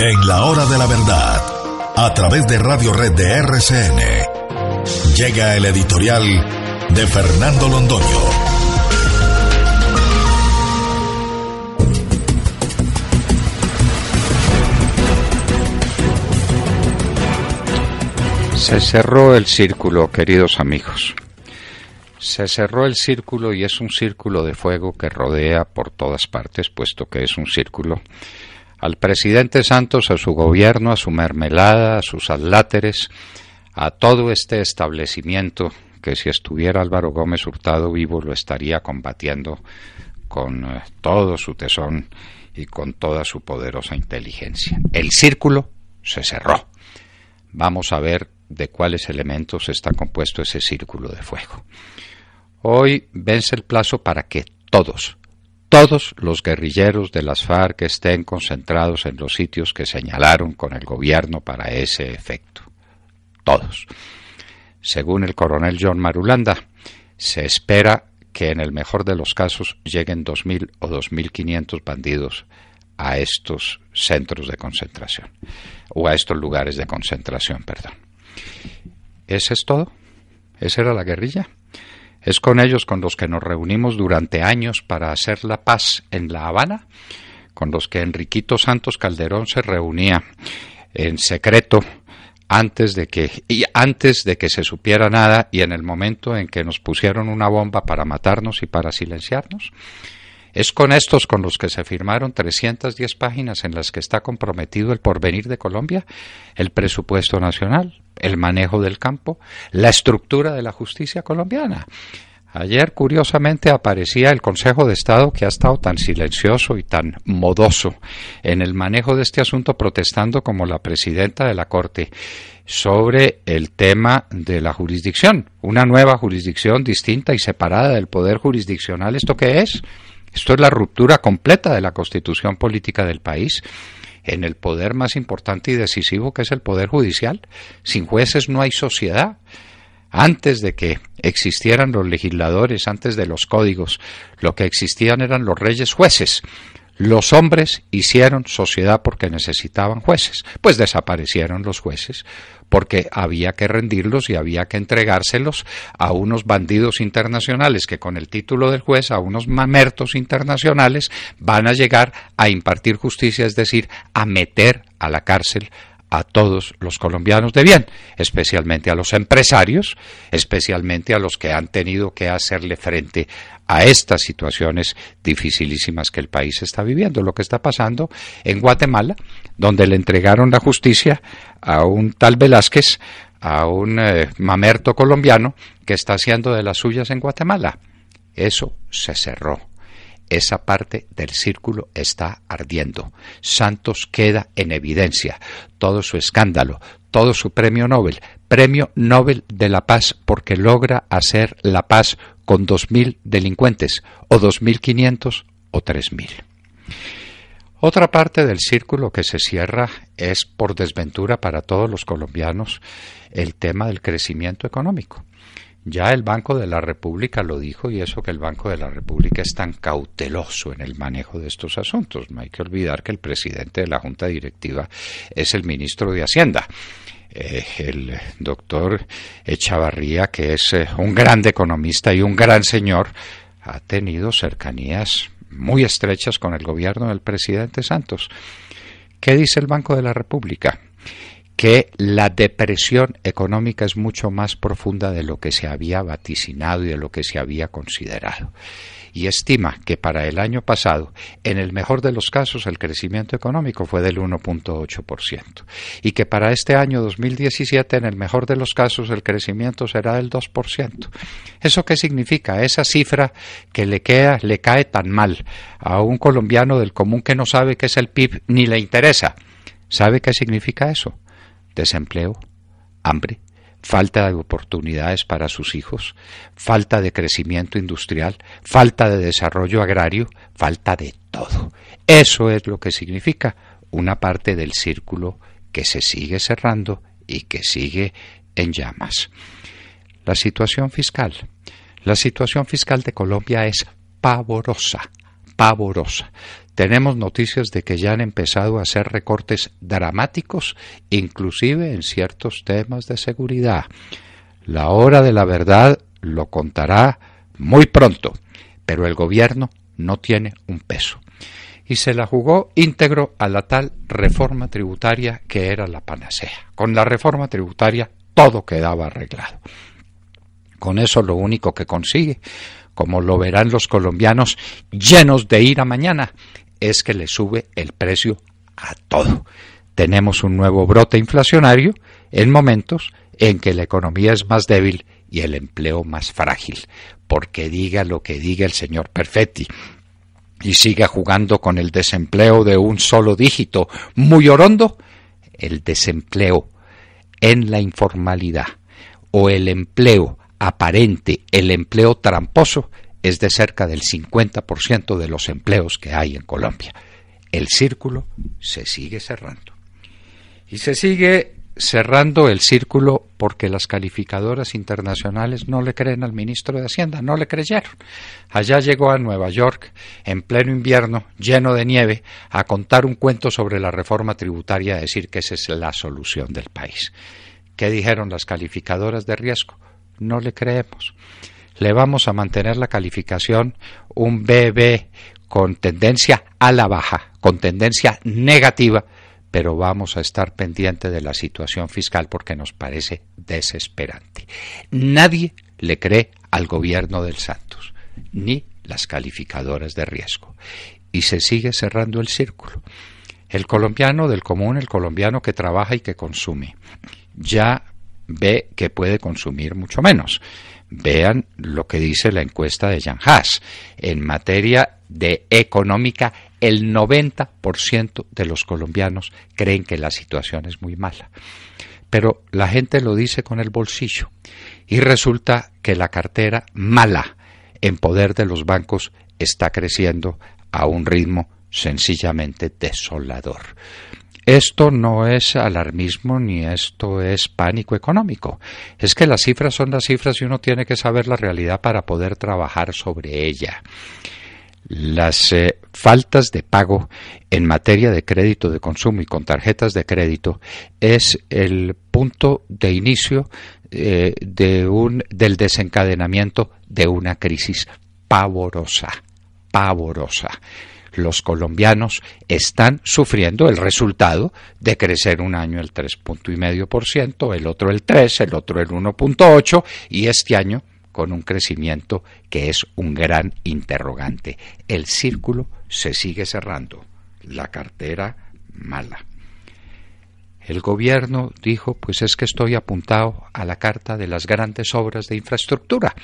En la hora de la verdad, a través de Radio Red de RCN, llega el editorial de Fernando Londoño. Se cerró el círculo, queridos amigos. Se cerró el círculo y es un círculo de fuego que rodea por todas partes, puesto que es un círculo al presidente Santos, a su gobierno, a su mermelada, a sus adláteres, a todo este establecimiento que si estuviera Álvaro Gómez Hurtado vivo lo estaría combatiendo con eh, todo su tesón y con toda su poderosa inteligencia. El círculo se cerró. Vamos a ver de cuáles elementos está compuesto ese círculo de fuego. Hoy vence el plazo para que todos, todos los guerrilleros de las FARC estén concentrados en los sitios que señalaron con el gobierno para ese efecto. Todos. Según el coronel John Marulanda, se espera que en el mejor de los casos lleguen 2.000 o 2.500 bandidos a estos centros de concentración, o a estos lugares de concentración, perdón. ¿Ese es todo? ¿Esa era la guerrilla? Es con ellos con los que nos reunimos durante años para hacer la paz en La Habana, con los que Enriquito Santos Calderón se reunía en secreto antes de que y antes de que se supiera nada y en el momento en que nos pusieron una bomba para matarnos y para silenciarnos es con estos con los que se firmaron 310 páginas en las que está comprometido el porvenir de Colombia, el presupuesto nacional, el manejo del campo, la estructura de la justicia colombiana. Ayer, curiosamente, aparecía el Consejo de Estado que ha estado tan silencioso y tan modoso en el manejo de este asunto, protestando como la presidenta de la Corte sobre el tema de la jurisdicción. Una nueva jurisdicción distinta y separada del poder jurisdiccional. ¿Esto qué es? Esto es la ruptura completa de la constitución política del país en el poder más importante y decisivo que es el poder judicial. Sin jueces no hay sociedad. Antes de que existieran los legisladores, antes de los códigos, lo que existían eran los reyes jueces, los hombres hicieron sociedad porque necesitaban jueces, pues desaparecieron los jueces porque había que rendirlos y había que entregárselos a unos bandidos internacionales que con el título del juez, a unos mamertos internacionales, van a llegar a impartir justicia, es decir, a meter a la cárcel a todos los colombianos de bien, especialmente a los empresarios, especialmente a los que han tenido que hacerle frente a estas situaciones dificilísimas que el país está viviendo, lo que está pasando en Guatemala, donde le entregaron la justicia a un tal Velázquez, a un eh, mamerto colombiano que está haciendo de las suyas en Guatemala. Eso se cerró esa parte del círculo está ardiendo. Santos queda en evidencia todo su escándalo, todo su premio Nobel, premio Nobel de la paz porque logra hacer la paz con 2.000 delincuentes, o 2.500 o 3.000. Otra parte del círculo que se cierra es, por desventura para todos los colombianos, el tema del crecimiento económico. Ya el Banco de la República lo dijo y eso que el Banco de la República es tan cauteloso en el manejo de estos asuntos. No hay que olvidar que el presidente de la Junta Directiva es el ministro de Hacienda. Eh, el doctor Echavarría, que es eh, un gran economista y un gran señor, ha tenido cercanías muy estrechas con el gobierno del presidente Santos. ¿Qué dice el Banco de la República? que la depresión económica es mucho más profunda de lo que se había vaticinado y de lo que se había considerado. Y estima que para el año pasado, en el mejor de los casos, el crecimiento económico fue del 1.8%. Y que para este año 2017, en el mejor de los casos, el crecimiento será del 2%. ¿Eso qué significa? Esa cifra que le, queda, le cae tan mal a un colombiano del común que no sabe qué es el PIB ni le interesa. ¿Sabe qué significa eso? desempleo, hambre, falta de oportunidades para sus hijos, falta de crecimiento industrial, falta de desarrollo agrario, falta de todo. Eso es lo que significa una parte del círculo que se sigue cerrando y que sigue en llamas. La situación fiscal. La situación fiscal de Colombia es pavorosa pavorosa. Tenemos noticias de que ya han empezado a hacer recortes dramáticos, inclusive en ciertos temas de seguridad. La hora de la verdad lo contará muy pronto, pero el gobierno no tiene un peso. Y se la jugó íntegro a la tal reforma tributaria que era la panacea. Con la reforma tributaria todo quedaba arreglado. Con eso lo único que consigue como lo verán los colombianos llenos de ira mañana, es que le sube el precio a todo. Tenemos un nuevo brote inflacionario en momentos en que la economía es más débil y el empleo más frágil, porque diga lo que diga el señor Perfetti y siga jugando con el desempleo de un solo dígito muy orondo, el desempleo en la informalidad o el empleo aparente el empleo tramposo es de cerca del 50% de los empleos que hay en Colombia. El círculo se sigue cerrando. Y se sigue cerrando el círculo porque las calificadoras internacionales no le creen al ministro de Hacienda, no le creyeron. Allá llegó a Nueva York en pleno invierno, lleno de nieve, a contar un cuento sobre la reforma tributaria, a decir que esa es la solución del país. ¿Qué dijeron las calificadoras de riesgo? no le creemos. Le vamos a mantener la calificación un BB con tendencia a la baja, con tendencia negativa, pero vamos a estar pendiente de la situación fiscal porque nos parece desesperante. Nadie le cree al gobierno del Santos, ni las calificadoras de riesgo. Y se sigue cerrando el círculo. El colombiano del común, el colombiano que trabaja y que consume, ya ve que puede consumir mucho menos. Vean lo que dice la encuesta de Jan Haas. En materia de económica, el 90% de los colombianos creen que la situación es muy mala. Pero la gente lo dice con el bolsillo. Y resulta que la cartera mala en poder de los bancos está creciendo a un ritmo sencillamente desolador. Esto no es alarmismo ni esto es pánico económico. Es que las cifras son las cifras y uno tiene que saber la realidad para poder trabajar sobre ella. Las eh, faltas de pago en materia de crédito de consumo y con tarjetas de crédito es el punto de inicio eh, de del desencadenamiento de una crisis pavorosa, pavorosa los colombianos están sufriendo el resultado de crecer un año el 3.5%, el otro el 3, el otro el 1.8 y este año con un crecimiento que es un gran interrogante. El círculo se sigue cerrando, la cartera mala. El gobierno dijo, pues es que estoy apuntado a la carta de las grandes obras de infraestructura.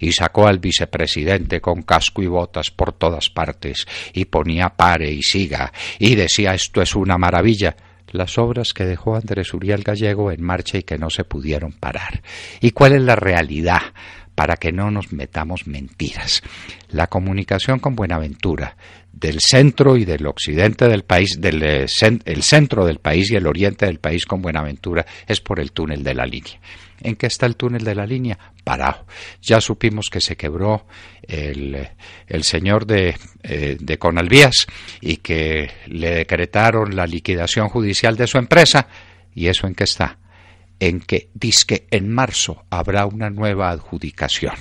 Y sacó al vicepresidente con casco y botas por todas partes, y ponía pare y siga, y decía esto es una maravilla las obras que dejó Andrés Uriel Gallego en marcha y que no se pudieron parar. ¿Y cuál es la realidad? Para que no nos metamos mentiras. La comunicación con Buenaventura del centro y del occidente del país, del eh, el centro del país y el oriente del país con Buenaventura es por el túnel de la línea. ¿En qué está el túnel de la línea? Parado. Ya supimos que se quebró el, señor de, eh, de Conalvías y que le decretaron la liquidación judicial de su empresa. ¿Y eso en qué está? En que dice que en marzo habrá una nueva adjudicación.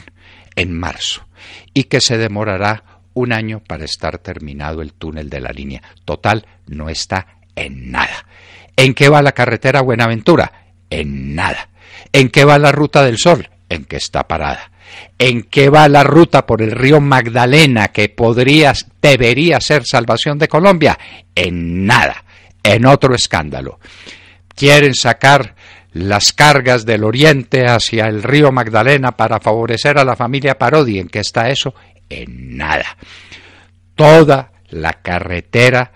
En marzo. Y que se demorará un año para estar terminado el túnel de la línea. Total, no está en nada. ¿En qué va la carretera Buenaventura? En nada. ¿En qué va la ruta del Sol? En que está parada. ¿En qué va la ruta por el río Magdalena que podría, debería ser salvación de Colombia? En nada. En otro escándalo. Quieren sacar las cargas del oriente hacia el río Magdalena para favorecer a la familia Parodi. ¿En qué está eso? en nada. Toda la carretera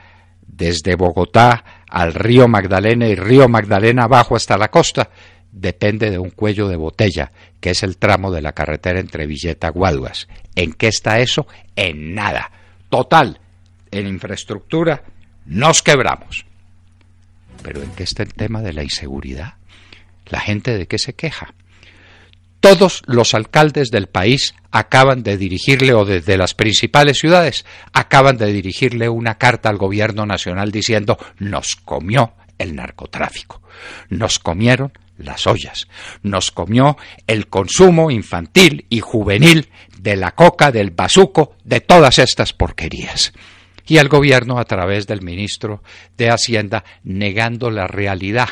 desde Bogotá al río Magdalena y río Magdalena abajo hasta la costa depende de un cuello de botella, que es el tramo de la carretera entre Villeta Guaduas. ¿En qué está eso? En nada. Total, en infraestructura nos quebramos. Pero ¿en qué está el tema de la inseguridad? ¿La gente de qué se queja? todos los alcaldes del país acaban de dirigirle, o desde las principales ciudades, acaban de dirigirle una carta al gobierno nacional diciendo nos comió el narcotráfico, nos comieron las ollas, nos comió el consumo infantil y juvenil de la coca, del bazuco, de todas estas porquerías y al gobierno a través del ministro de Hacienda negando la realidad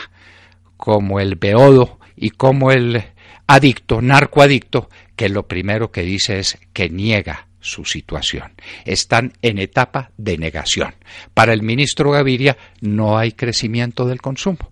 como el beodo y como el adicto, narcoadicto, que lo primero que dice es que niega su situación. Están en etapa de negación. Para el ministro Gaviria no hay crecimiento del consumo.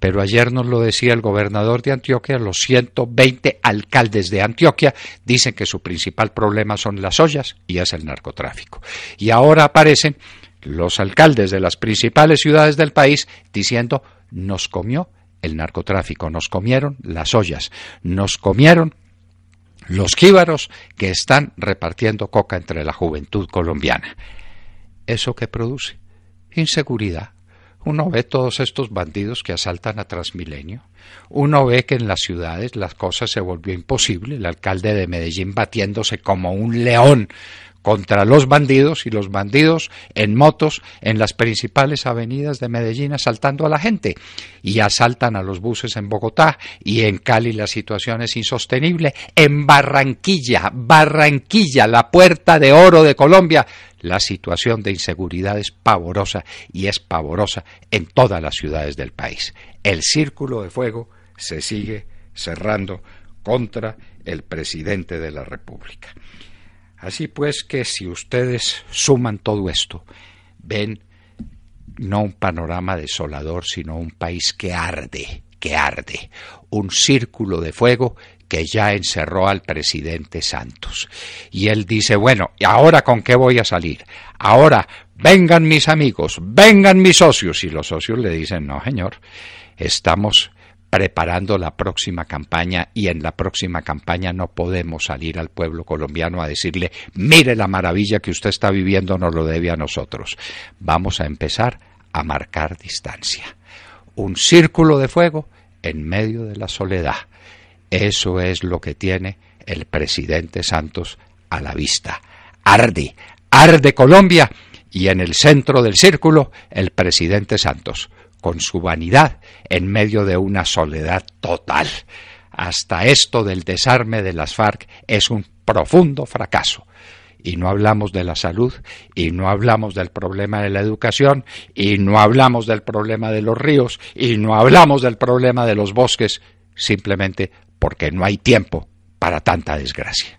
Pero ayer nos lo decía el gobernador de Antioquia, los 120 alcaldes de Antioquia dicen que su principal problema son las ollas y es el narcotráfico. Y ahora aparecen los alcaldes de las principales ciudades del país diciendo nos comió el narcotráfico, nos comieron las ollas, nos comieron los jíbaros que están repartiendo coca entre la juventud colombiana. ¿Eso que produce? Inseguridad. Uno ve todos estos bandidos que asaltan a Transmilenio. Uno ve que en las ciudades las cosas se volvió imposible. El alcalde de Medellín batiéndose como un león contra los bandidos y los bandidos en motos en las principales avenidas de Medellín asaltando a la gente y asaltan a los buses en Bogotá y en Cali la situación es insostenible. En Barranquilla, Barranquilla, la puerta de oro de Colombia, la situación de inseguridad es pavorosa y es pavorosa en todas las ciudades del país. El círculo de fuego se sigue cerrando contra el presidente de la República. Así pues que si ustedes suman todo esto, ven no un panorama desolador, sino un país que arde, que arde, un círculo de fuego que ya encerró al presidente Santos. Y él dice, bueno, ¿y ahora con qué voy a salir? Ahora, vengan mis amigos, vengan mis socios. Y los socios le dicen, no, señor, estamos preparando la próxima campaña y en la próxima campaña no podemos salir al pueblo colombiano a decirle, mire la maravilla que usted está viviendo, nos lo debe a nosotros. Vamos a empezar a marcar distancia. Un círculo de fuego en medio de la soledad. Eso es lo que tiene el presidente Santos a la vista. Arde, arde Colombia y en el centro del círculo el presidente Santos con su vanidad en medio de una soledad total. Hasta esto del desarme de las FARC es un profundo fracaso y no hablamos de la salud, y no hablamos del problema de la educación, y no hablamos del problema de los ríos, y no hablamos del problema de los bosques, simplemente porque no hay tiempo para tanta desgracia.